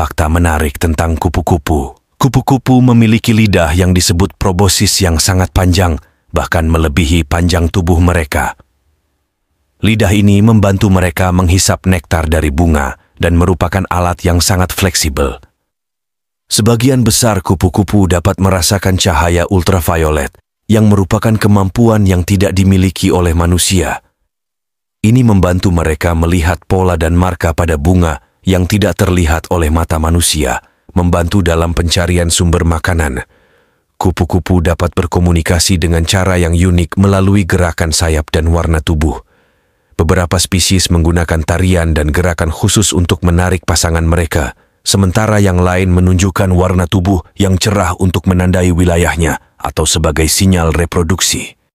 fakta menarik tentang kupu-kupu. Kupu-kupu memiliki lidah yang disebut probosis yang sangat panjang, bahkan melebihi panjang tubuh mereka. Lidah ini membantu mereka menghisap nektar dari bunga dan merupakan alat yang sangat fleksibel. Sebagian besar kupu-kupu dapat merasakan cahaya ultraviolet yang merupakan kemampuan yang tidak dimiliki oleh manusia. Ini membantu mereka melihat pola dan marka pada bunga yang tidak terlihat oleh mata manusia membantu dalam pencarian sumber makanan. Kupu-kupu dapat berkomunikasi dengan cara yang unik melalui gerakan sayap dan warna tubuh. Beberapa spesies menggunakan tarian dan gerakan khusus untuk menarik pasangan mereka, sementara yang lain menunjukkan warna tubuh yang cerah untuk menandai wilayahnya atau sebagai sinyal reproduksi.